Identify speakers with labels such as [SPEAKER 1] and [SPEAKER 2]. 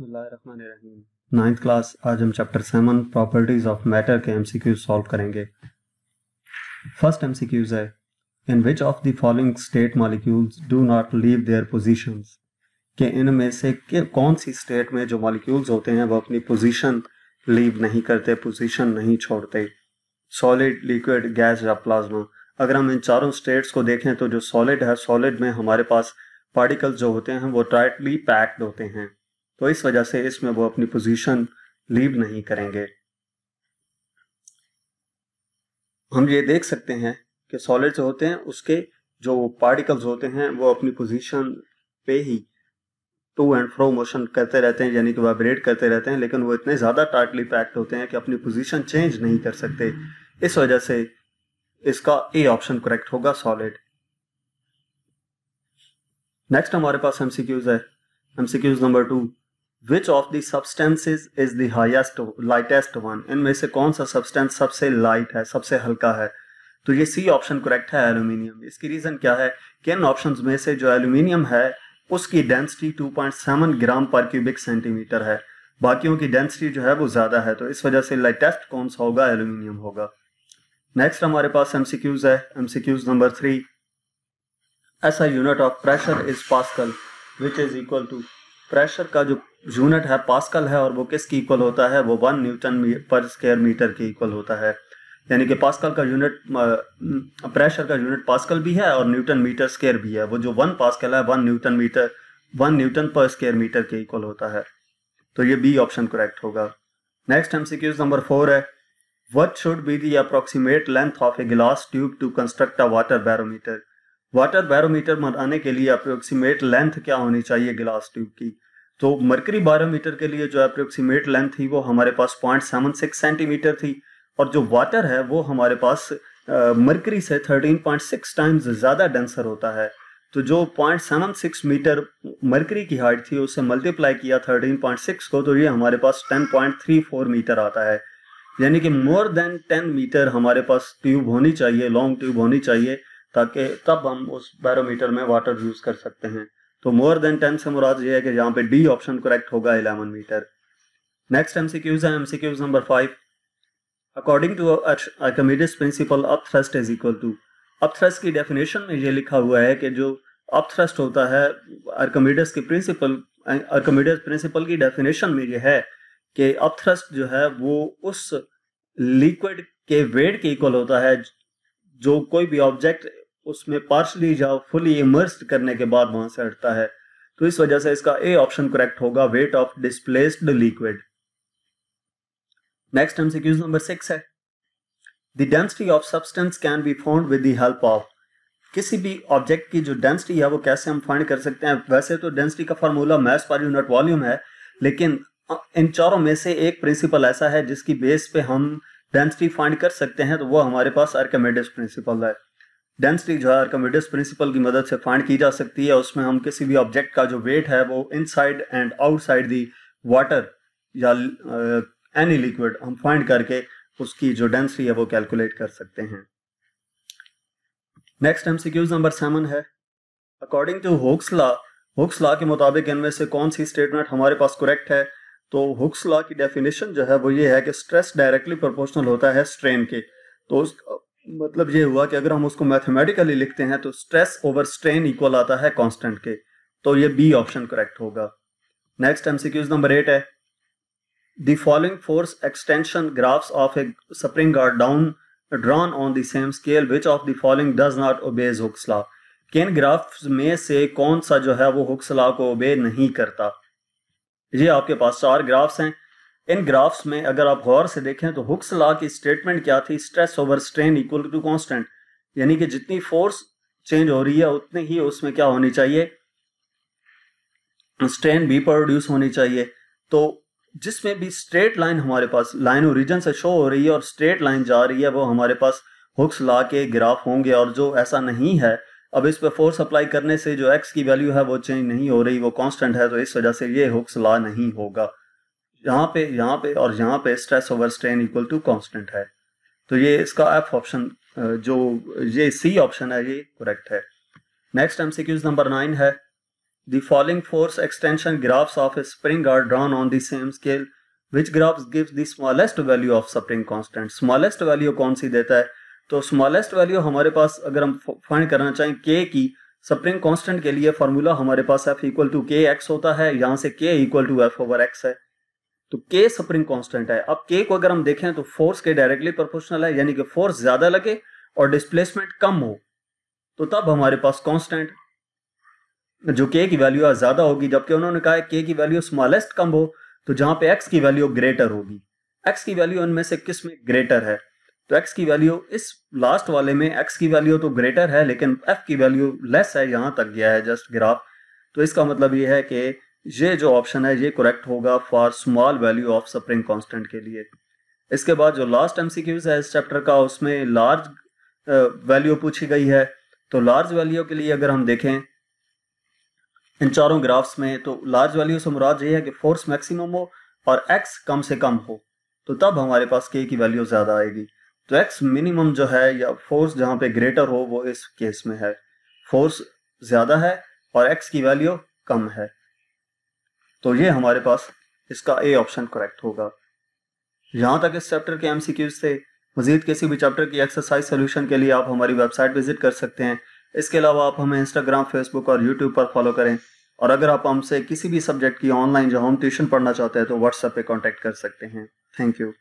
[SPEAKER 1] ninth class आज हम chapter seven properties of matter के क्यूज सॉल्व करेंगे फर्स्ट क्यूज है in which of the following state molecules do not leave their positions के इनमें से कौन सी स्टेट में जो मॉलिक्यूल्स होते हैं वो अपनी पोजीशन लीव नहीं करते पोजीशन नहीं छोड़ते सॉलिड लिक्विड गैस या प्लाज्मा अगर हम इन चारों स्टेट्स को देखें तो जो सॉलिड है सॉलिड में हमारे पास पार्टिकल्स जो होते हैं वो टाइटली पैक्ड होते हैं तो इस वजह से इसमें वो अपनी पोजीशन लीव नहीं करेंगे हम ये देख सकते हैं कि सॉलिड होते हैं उसके जो पार्टिकल्स होते हैं वो अपनी पोजीशन पे ही टू एंड फ्रो मोशन करते रहते हैं यानी कि वाइब्रेट करते रहते हैं लेकिन वो इतने ज़्यादा टाइटली पैक्ड होते हैं कि अपनी पोजीशन चेंज नहीं कर सकते इस वजह से इसका ए ऑप्शन करेक्ट होगा सॉलिड नेक्स्ट हमारे पास एमसीक्यूज है MCQs number two which of the substances is the highest lightest one इनमें से कौन सा सब्सटेंस सबसे लाइट है सबसे हल्का है तो ये सी ऑप्शन करेक्ट है एल्यूमिनियम इसकी रीजन क्या है कि इन ऑप्शन में से जो एल्यूमिनियम है उसकी डेंसिटी 2.7 ग्राम पर क्यूबिक सेंटीमीटर है बाकियों की डेंसिटी जो है वो ज्यादा है तो इस वजह से लाइटेस्ट कौन सा होगा एल्यूमिनियम होगा नेक्स्ट हमारे पास एमसीक्यूज है MCQs number three SI unit of pressure is pascal which is equal to pressure का जो यूनिट है पास्कल है और वो किसके इक्वल होता है वो one newton per square metre के इक्वल होता है यानी कि पास्कल का यूनिट प्रेशर का यूनिट पास्कल भी है और न्यूटन मीटर स्केयर भी है वो जो वन पास्कल है one newton metre one newton per square metre के इक्वल होता है तो ये बी ऑप्शन करेक्ट होगा नेक्स्ट हम सिक्यूज नंबर फोर है what should be the approximate length of a glass tube to construct a water barometer water barometer बनाने के लिए अप्रोक्सीमेट लेंथ क्या होनी चाहिए गिलास ट्यूब की तो मरकरी मीटर के लिए जो अप्रोक्सीमेट लेंथ थी वो हमारे पास पॉइंट सेवन सिक्स सेंटीमीटर थी और जो वाटर है वो हमारे पास मरकरी से थर्टीन पॉइंट सिक्स टाइम्स ज़्यादा डेंसर होता है तो जो point seven six meter mercury की हाइट थी उसे मल्टीप्लाई किया थर्टीन पॉइंट सिक्स को तो ये हमारे पास ten point three four meter आता है यानी कि मोर देन टेन मीटर हमारे पास ट्यूब होनी चाहिए लॉन्ग ट्यूब होनी चाहिए ताकि तब हम उस बैरोमीटर में वाटर यूज़ कर सकते हैं तो मोर देन टेन से मुराद ये है कि यहाँ पे डी ऑप्शन करेक्ट होगा eleven meter next M C Qs है M C Qs number five according to Archimedes principle up thrust is equal to up thrust की डेफिनेशन में ये लिखा हुआ है कि जो अप थ्रस्ट होता है अर्कमीडियस के प्रिंसिपल अर्कमीडियस प्रिंसिपल की डेफिनेशन में ये है कि अप थ्रस्ट जो है वो उस लिक्विड के वेट के इक्वल होता है जो कोई भी ऑब्जेक्ट उसमें पार्शली या फुली इमर्स करने के बाद वहां से हटता है तो इस वजह से इसका ए ऑप्शन करेक्ट होगा weight of displaced liquid next MCQs number six है the density of substance can be found with the help of किसी भी ऑब्जेक्ट की जो डेंसिटी है वो कैसे हम फाइंड कर सकते हैं वैसे तो डेंसिटी का formula mass per unit volume है लेकिन इन चारों में से एक प्रिंसिपल ऐसा है जिसकी बेस पे हम डेंसिटी फाइंड कर सकते हैं तो वो हमारे पास आर्कमेडिस प्रिंसिपल है डेंसिटी जो है आर्कमिडस प्रिंसिपल की मदद से फाइंड की जा सकती है उसमें हम किसी भी ऑब्जेक्ट का जो वेट है वो inside and outside the water या एनी uh, लिक्विड हम फाइंड करके उसकी जो डेंसिटी है वो कैलकुलेट कर सकते हैं नेक्स्ट एमसीक्यूज नंबर सेवन है according to Hooke's law Hooke's law के मुताबिक इनमें से कौन सी स्टेटमेंट हमारे पास करेक्ट है तो हुक्स लॉ की डेफिनेशन जो है वो ये है कि स्ट्रेस डायरेक्टली प्रोपोर्शनल होता है स्ट्रेन के तो मतलब ये हुआ कि अगर हम उसको मैथमेटिकली लिखते हैं तो स्ट्रेस ओवर स्ट्रेन इक्वल आता है कांस्टेंट के तो ये बी ऑप्शन करेक्ट होगा नेक्स्ट एमसीक्यूज नंबर एट है the following force extension graphs of a spring are down drawn on the same scale which of the following does not obeys हुक्सला किन graphs में से कौन सा जो है वो हुक्सला को ओबे नहीं करता ये आपके पास चार ग्राफ्स हैं इन ग्राफ्स में अगर आप गौर से देखें तो हुक्स लॉ की स्टेटमेंट क्या थी stress over strain equal to constant यानी कि जितनी फोर्स चेंज हो रही है उतनी ही उसमें क्या होनी चाहिए स्ट्रेन भी प्रोड्यूस होनी चाहिए तो जिसमें भी स्ट्रेट लाइन हमारे पास लाइन ओरिजन से शो हो रही है और स्ट्रेट लाइन जा रही है वो हमारे पास हुक्स ला के ग्राफ होंगे और जो ऐसा नहीं है अब इस पर फोर्स अप्लाई करने से जो एक्स की वैल्यू है वो चेंज नहीं हो रही वो कांस्टेंट है तो इस वजह से ये हुक्स ला नहीं होगा यहाँ पे यहाँ पे और यहाँ पे stress over strain equal to constant है तो ये इसका एफ ऑप्शन जो ये सी ऑप्शन है ये करेक्ट है नेक्स्ट एमसीक्यूज नंबर नाइन है the following force extension graphs of spring are drawn on the same scale which graphs gives the smallest value of spring constant smallest value कौन सी देता है तो smallest value हमारे पास अगर हम फाइंड करना चाहें के की स्प्रिंग कांस्टेंट के लिए फॉर्मूला हमारे पास F equal to K X होता है यहाँ से K equal to F over X है तो के सप्रिंग कांस्टेंट है अब के को अगर हम देखें तो फोर्स के डायरेक्टली प्रोपोर्शनल है यानी कि फोर्स ज्यादा लगे और डिस्प्लेसमेंट कम हो तो तब हमारे पास कांस्टेंट जो के की वैल्यू ज्यादा होगी जबकि उन्होंने कहा है के की वैल्यू स्मॉलेस्ट कम हो तो जहां पे एक्स की वैल्यू ग्रेटर होगी एक्स की वैल्यू उनमें से किस में ग्रेटर है तो एक्स की वैल्यू इस लास्ट वाले में एक्स की वैल्यू तो ग्रेटर है लेकिन एफ की वैल्यू लेस है यहां तक गया है जस्ट ग्राफ तो इसका मतलब यह है कि ये जो ऑप्शन है ये करेक्ट होगा for small value of spring constant के लिए इसके बाद जो लास्ट एमसीक्यूज है इस चैप्टर का उसमें लार्ज वैल्यू पूछी गई है तो लार्ज वैल्यू के लिए अगर हम देखें इन चारों ग्राफ्स में तो लार्ज वैल्यू से मुराद ये है कि फोर्स मैक्सिमम हो और एक्स कम से कम हो तो तब हमारे पास के की वैल्यू ज़्यादा आएगी तो एक्स मिनिमम जो है या फोर्स जहां पे ग्रेटर हो वो इस केस में है फोर्स ज़्यादा है और एक्स की वैल्यू कम है तो ये हमारे पास इसका ए ऑप्शन करेक्ट होगा यहां तक इस चैप्टर के एमसीक्यूज से मजीद किसी भी चैप्टर की एक्सरसाइज सोल्यूशन के लिए आप हमारी वेबसाइट विजिट कर सकते हैं इसके अलावा आप हमें इंस्टाग्राम फेसबुक और यूट्यूब पर फॉलो करें और अगर आप हमसे किसी भी सब्जेक्ट की ऑनलाइन जो होम ट्यूशन पढ़ना चाहते हैं तो व्हाट्सएप पे कांटेक्ट कर सकते हैं थैंक यू